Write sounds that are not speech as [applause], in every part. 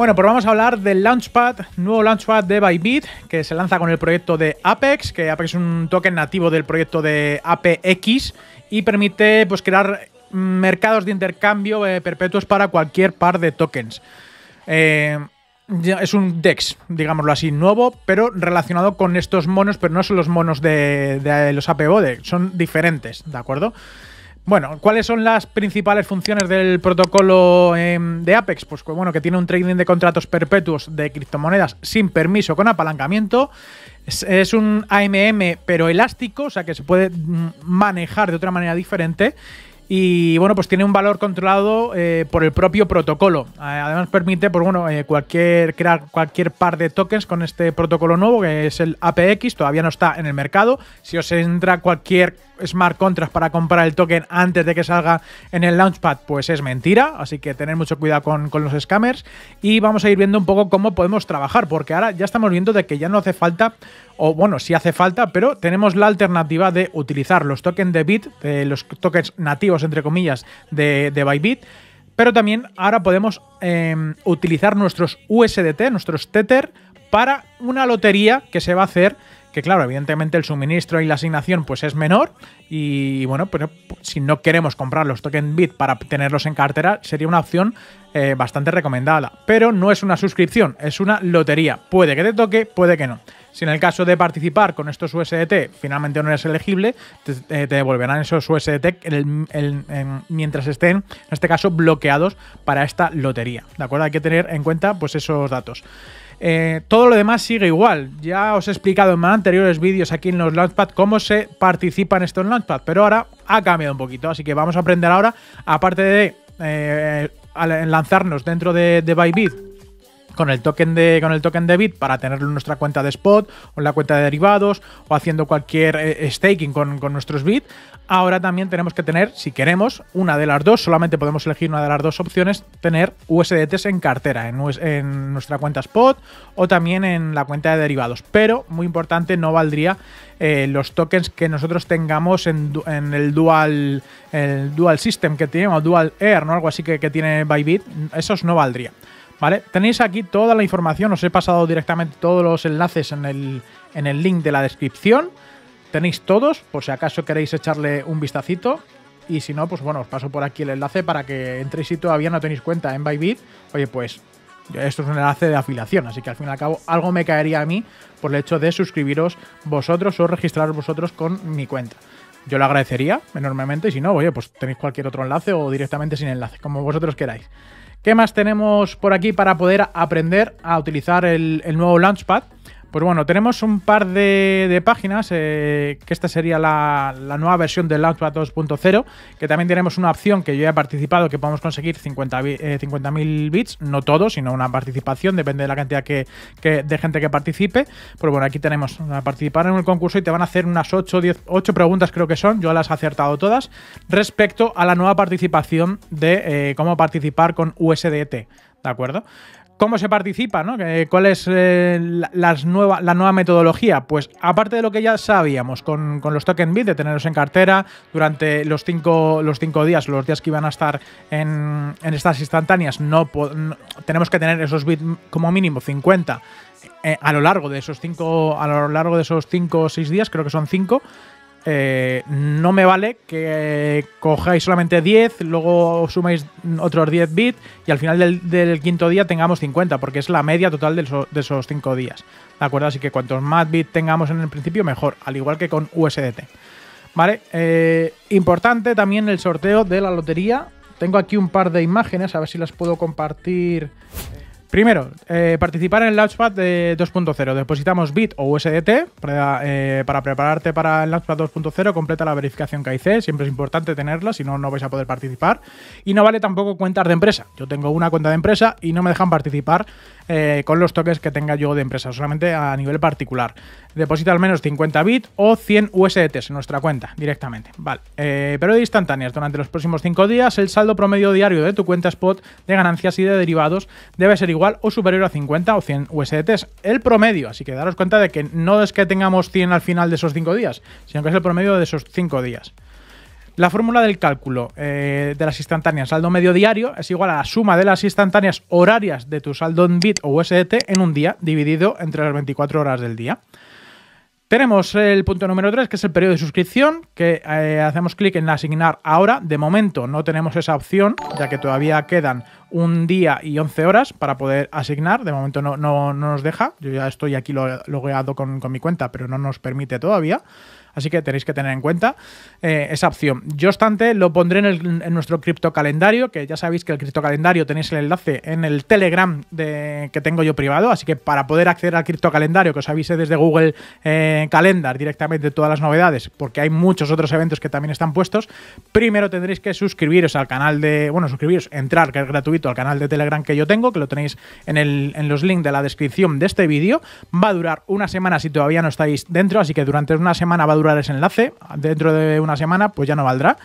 Bueno, pues vamos a hablar del Launchpad, nuevo Launchpad de Bybit, que se lanza con el proyecto de Apex, que Apex es un token nativo del proyecto de APX y permite pues, crear mm, mercados de intercambio eh, perpetuos para cualquier par de tokens. Eh, es un DEX, digámoslo así, nuevo, pero relacionado con estos monos, pero no son los monos de, los APODEX, son diferentes, ¿de acuerdo? Bueno, ¿cuáles son las principales funciones del protocolo em, de Apex? Pues bueno, que tiene un trading de contratos perpetuos de criptomonedas sin permiso con apalancamiento. es un AMM pero elástico, o sea que se puede mm, manejar de otra manera diferente y bueno, pues tiene un valor controlado eh, por el propio protocolo. Eh, además permite, pues bueno, eh, cualquier, crear cualquier par de tokens con este protocolo nuevo, que es el APX, todavía no está en el mercado. Si os entra cualquier smart contract para comprar el token antes de que salga en el launchpad, pues es mentira, así que tener mucho cuidado con, los scammers. Y vamos a ir viendo un poco cómo podemos trabajar, porque ahora ya estamos viendo de que ya no hace falta o bueno, si hace falta, pero tenemos la alternativa de utilizar los tokens de Bit, los tokens nativos entre comillas, de, de Bybit. Pero también ahora podemos em, utilizar nuestros USDT, nuestros Tether, para una lotería que se va a hacer. Que claro, evidentemente el suministro y la asignación pues es menor. Y bueno, pues si no queremos comprar los token bit para tenerlos en cartera, sería una opción eh, bastante recomendada. Pero no es una suscripción, es una lotería. Puede que te toque, puede que no. Si en el caso de participar con estos USDT finalmente no eres elegible, te, eh, devolverán esos USDT mientras estén, en este caso, bloqueados para esta lotería. ¿De acuerdo? Hay que tener en cuenta pues, esos datos. Eh, todo lo demás sigue igual. Ya os he explicado en anteriores vídeos aquí en los Launchpad cómo se participan estos Launchpad, pero ahora ha cambiado un poquito. Así que vamos a aprender ahora, aparte de eh, lanzarnos dentro de, de Bybit con el token de con el token de Bit para tenerlo en nuestra cuenta de spot o en la cuenta de derivados o haciendo cualquier eh, eh, staking con, nuestros Bit. Ahora también tenemos que tener, si queremos, una de las dos, solamente podemos elegir una de las dos opciones, tener USDTs en cartera, en, nuestra cuenta spot o también en la cuenta de derivados. Pero, muy importante, no valdría eh, los tokens que nosotros tengamos en, el dual el dual system que tiene, o dual air, Algo así que, que tiene Bybit, esos no valdría. ¿vale? Tenéis aquí toda la información, os he pasado directamente todos los enlaces en el, en el link de la descripción. Tenéis todos, por si acaso queréis echarle un vistacito. Y si no, pues bueno, os paso por aquí el enlace para que entréis y todavía no tenéis cuenta en Bybit. Oye, pues esto es un enlace de afiliación, así que al fin y al cabo algo me caería a mí por el hecho de suscribiros vosotros o registraros vosotros con mi cuenta. Yo lo agradecería enormemente y si no, oye, pues tenéis cualquier otro enlace o directamente sin enlace, como vosotros queráis. ¿Qué más tenemos por aquí para poder aprender a utilizar el, nuevo Launchpad? Pues bueno, tenemos un par de, páginas, eh, que esta sería la, nueva versión del Launchpad 2.0, que también tenemos una opción que yo he participado, que podemos conseguir 50.000 eh, bits, no todo, sino una participación, depende de la cantidad de gente que participe. Pero pues bueno, aquí tenemos a participar en el concurso y te van a hacer unas 8, 10, 8 preguntas creo que son, yo las he acertado todas, respecto a la nueva participación de eh, cómo participar con USDT. ¿De acuerdo? ¿Cómo se participa? ¿no? ¿Cuál es eh, la nueva metodología? Pues aparte de lo que ya sabíamos con, los token bits de tenerlos en cartera durante los cinco, los días, los días que iban a estar en, estas instantáneas, no, tenemos que tener esos bits como mínimo 50 eh, a lo largo de esos cinco, a lo largo de esos cinco o seis días, creo que son cinco. Eh, no me vale que cojáis solamente 10, luego sumáis otros 10 bits y al final del, quinto día tengamos 50, porque es la media total de, esos 5 días. ¿De acuerdo? Así que cuantos más bits tengamos en el principio, mejor, al igual que con USDT. ¿Vale? Eh, importante también el sorteo de la lotería. Tengo aquí un par de imágenes, a ver si las puedo compartir Primero, eh, participar en el Launchpad de 2.0. Depositamos BIT o USDT eh, para, prepararte para el Launchpad 2.0. Completa la verificación KIC. Siempre es importante tenerla, si no, no vais a poder participar. Y no vale tampoco cuentas de empresa. Yo tengo una cuenta de empresa y no me dejan participar eh, con los toques que tenga yo de empresa, solamente a nivel particular. Deposita al menos 50 bits o 100 USDT en nuestra cuenta directamente. Vale, eh, pero de instantáneas. Durante los próximos 5 días, el saldo promedio diario de tu cuenta spot de ganancias y de derivados debe ser igual o superior a 50 o 100 USDTs. El promedio, así que daros cuenta de que no es que tengamos 100 al final de esos 5 días, sino que es el promedio de esos 5 días. La fórmula del cálculo eh, de las instantáneas saldo medio diario es igual a la suma de las instantáneas horarias de tu saldo en bit o USDT en un día, dividido entre las 24 horas del día. Tenemos el punto número 3, que es el periodo de suscripción, que eh, hacemos clic en asignar ahora. De momento no tenemos esa opción, ya que todavía quedan un día y 11 horas para poder asignar. De momento no, no, nos deja. Yo ya estoy aquí logueado con, con mi cuenta, pero no nos permite todavía. Así que tenéis que tener en cuenta eh, esa opción. Yo obstante lo pondré en, nuestro criptocalendario, que ya sabéis que el cripto calendario tenéis el enlace en el Telegram de, que tengo yo privado, así que para poder acceder al criptocalendario, que os avise desde Google eh, Calendar directamente todas las novedades, porque hay muchos otros eventos que también están puestos, primero tendréis que suscribiros al canal de, bueno, suscribiros, entrar, que es gratuito, al canal de Telegram que yo tengo, que lo tenéis en, en los links de la descripción de este vídeo. Va a durar una semana si todavía no estáis dentro, así que durante una semana va a durar ese enlace, dentro de una semana pues ya no valdrá.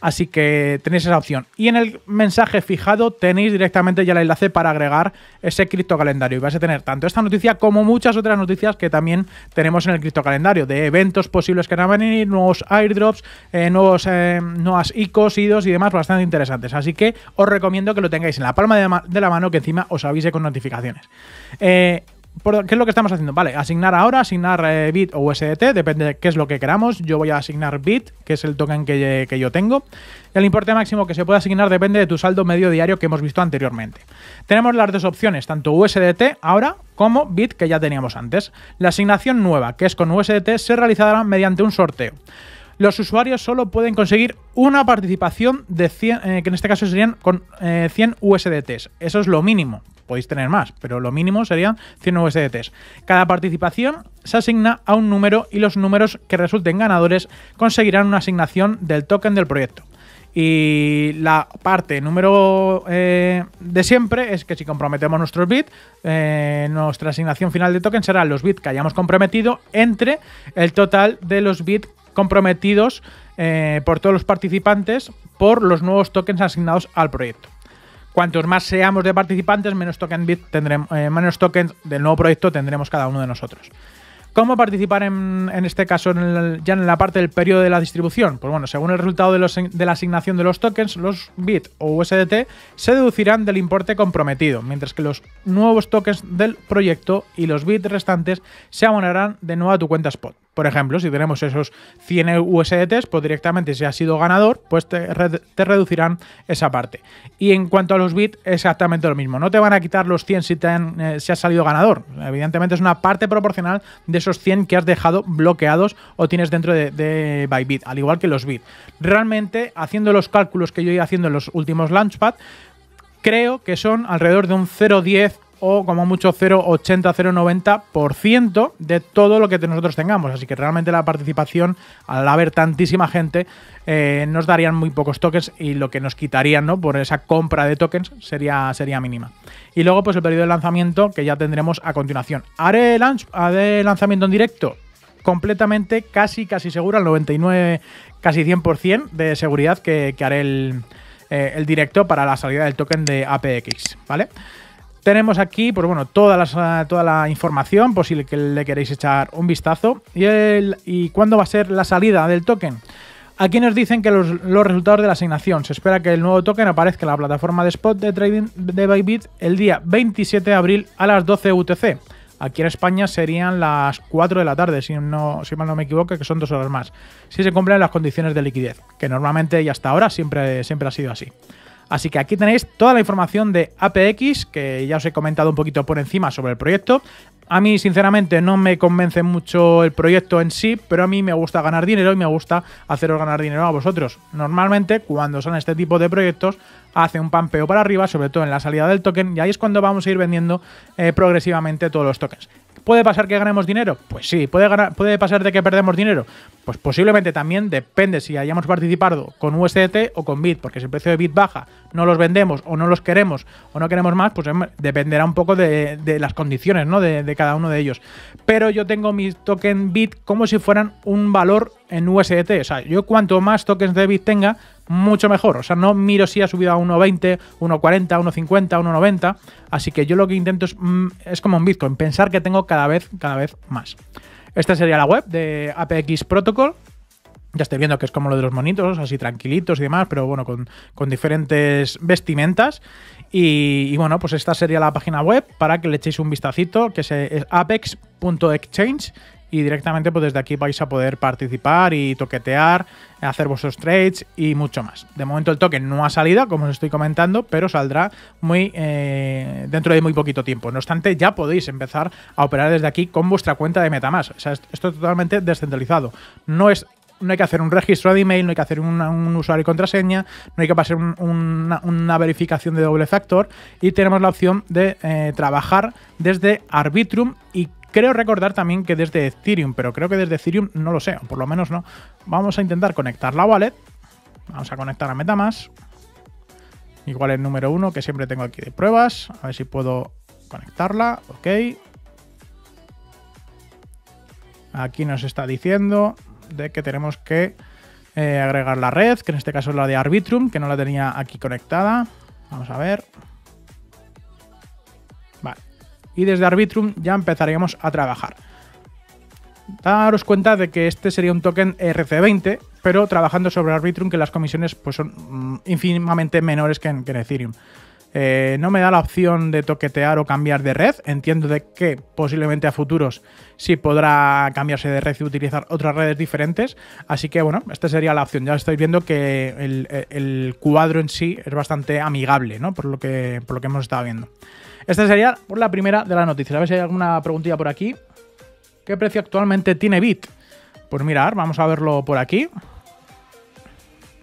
Así que tenéis esa opción. Y en el mensaje fijado tenéis directamente ya el enlace para agregar ese criptocalendario. Y vas a tener tanto esta noticia como muchas otras noticias que también tenemos en el criptocalendario. De eventos posibles que van a venir, nuevos airdrops, eh, nuevos, eh, nuevas ICOs, IDOs y demás bastante interesantes. Así que os recomiendo que lo tengáis en la palma de, la mano que encima os avise con notificaciones. Eh, ¿qué es lo que estamos haciendo? Vale, asignar ahora, asignar eh, bit o USDT, e depende de qué es lo que queramos. Yo voy a asignar bit, que es el token que, yo tengo. El importe máximo que se puede asignar depende de tu saldo medio diario que hemos visto anteriormente. Tenemos las dos opciones, tanto USDT ahora como bit que ya teníamos antes. La asignación nueva, que es con USDT, se realizará mediante un sorteo los usuarios solo pueden conseguir una participación de 100, eh, que en este caso serían con 100 eh, USDTs. Eso es lo mínimo podéis tener más, pero lo mínimo serían 100 USDTs. Cada participación se asigna a un número y los números que resulten ganadores conseguirán una asignación del token del proyecto. Y la parte número eh, de siempre es que si comprometemos nuestros bits, eh, nuestra asignación final de token será los bits que hayamos comprometido entre el total de los bits comprometidos eh, por todos los participantes por los nuevos tokens asignados al proyecto. Cuantos más seamos de participantes, menos, token tendremos, eh, menos tokens del nuevo proyecto tendremos cada uno de nosotros. ¿Cómo participar en, este caso ya en la parte del periodo de la distribución? Pues bueno, según el resultado de, de la asignación de los tokens, los BIT o USDT se deducirán del importe comprometido, mientras que los nuevos tokens del proyecto y los BIT restantes se abonarán de nuevo a tu cuenta spot. Por ejemplo, si tenemos esos 100 USDTs, pues directamente si has sido ganador, pues te, reducirán esa parte. Y en cuanto a los bits, exactamente lo mismo. No te van a quitar los 100 si, te han, eh, has salido ganador. Evidentemente es una parte proporcional de esos 100 que has dejado bloqueados o tienes dentro de, de Bybit, al igual que los bits. Realmente, haciendo los cálculos que yo he haciendo en los últimos Launchpad, creo que son alrededor de un 0,10 o como mucho 0,80-0,90% de todo lo que nosotros tengamos. Así que realmente la participación, al haber tantísima gente, eh, nos darían muy pocos tokens y lo que nos quitarían ¿no? por esa compra de tokens sería, sería mínima. Y luego pues el periodo de lanzamiento que ya tendremos a continuación. ¿Haré, haré lanzamiento en directo? completamente, casi, casi seguro, al 99, casi 100% de seguridad que, haré eh, el, directo para la salida del token de APX, ¿vale? vale tenemos aquí, pues bueno, toda la, toda la información, por si le, queréis echar un vistazo. Y, ¿Y cuándo va a ser la salida del token? Aquí nos dicen que los, resultados de la asignación. Se espera que el nuevo token aparezca en la plataforma de spot de trading de Bybit el día 27 de abril a las 12 UTC. Aquí en España serían las 4 de la tarde, si, no, si mal no me equivoco, que son dos horas más, si se cumplen las condiciones de liquidez, que normalmente y hasta ahora siempre, siempre ha sido así. Así que aquí tenéis toda la información de APX, que ya os he comentado un poquito por encima sobre el proyecto. A mí, sinceramente, no me convence mucho el proyecto en sí, pero a mí me gusta ganar dinero y me gusta haceros ganar dinero a vosotros. Normalmente, cuando son este tipo de proyectos, hace un pampeo para arriba, sobre todo en la salida del token, y ahí es cuando vamos a ir vendiendo eh, progresivamente todos los tokens. ¿Puede pasar que ganemos dinero? Pues sí. ¿Puede, ¿Puede pasar de que perdemos dinero? Pues posiblemente también, depende si hayamos participado con USDT o con BIT, porque si el precio de BIT baja, no los vendemos o no los queremos o no queremos más, pues dependerá un poco de, las condiciones ¿no? de, cada uno de ellos. Pero yo tengo mis token BIT como si fueran un valor en USDT. O sea, yo cuanto más tokens de BIT tenga, mucho mejor. O sea, no miro si ha subido a 1,20, 1,40, 1,50, 1,90. Así que yo lo que intento es, mm, es como un Bitcoin, pensar que tengo cada vez, cada vez más. Esta sería la web de Apex Protocol. Ya estoy viendo que es como lo de los monitos, así tranquilitos y demás, pero bueno, con, diferentes vestimentas. Y, bueno, pues esta sería la página web para que le echéis un vistacito, que es eh, apex.exchange y directamente pues desde aquí vais a poder participar y toquetear, hacer vuestros trades y mucho más. De momento el token no ha salido, como os estoy comentando, pero saldrá muy eh, dentro de muy poquito tiempo. No obstante, ya podéis empezar a operar desde aquí con vuestra cuenta de Metamask. O sea, esto es totalmente descentralizado. No es no hay que hacer un registro de email, no hay que hacer un usuario y contraseña, no hay que pasar una, verificación de doble factor y tenemos la opción de eh, trabajar desde Arbitrum y Creo recordar también que desde Ethereum, pero creo que desde Ethereum no lo sé, o por lo menos no. Vamos a intentar conectar la wallet. Vamos a conectar a MetaMask. Igual el número uno que siempre tengo aquí de pruebas. A ver si puedo conectarla. Ok. Aquí nos está diciendo de que tenemos que eh, agregar la red, que en este caso es la de Arbitrum, que no la tenía aquí conectada. Vamos a ver y desde Arbitrum ya empezaríamos a trabajar. Daros cuenta de que este sería un token e RC20, pero trabajando sobre Arbitrum que las comisiones pues, son infinitamente mm, menores que en, que en Ethereum. Eh, no me da la opción de toquetear o cambiar de red. Entiendo de que posiblemente a futuros sí podrá cambiarse de red y utilizar otras redes diferentes. Así que bueno, esta sería la opción. Ya estáis viendo que el, cuadro en sí es bastante amigable, ¿no? Por lo que, lo que hemos estado viendo. Esta sería por la primera de las noticias. A ver si hay alguna preguntilla por aquí. ¿Qué precio actualmente tiene Bit? Pues mirar, vamos a verlo por aquí.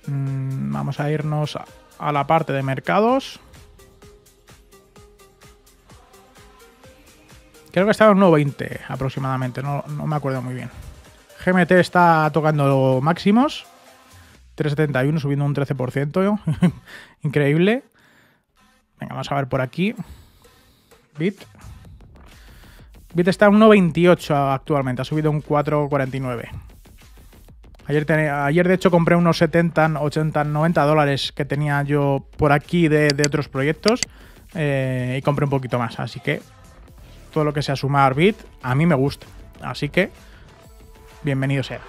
Mm, vamos a irnos a la parte de mercados. Creo que estaba en 1.20 aproximadamente, no, me acuerdo muy bien. GMT está tocando máximos. 3.71 subiendo un 13%. [laughs] Increíble. Venga, vamos a ver por aquí. Bit. Bit está en 1.28 actualmente, ha subido un 4.49. Ayer, Ayer de hecho compré unos 70, 80, 90 dólares que tenía yo por aquí de, otros proyectos eh, y compré un poquito más, así que todo lo que sea sumar bit, a mí me gusta. Así que, bienvenido sea.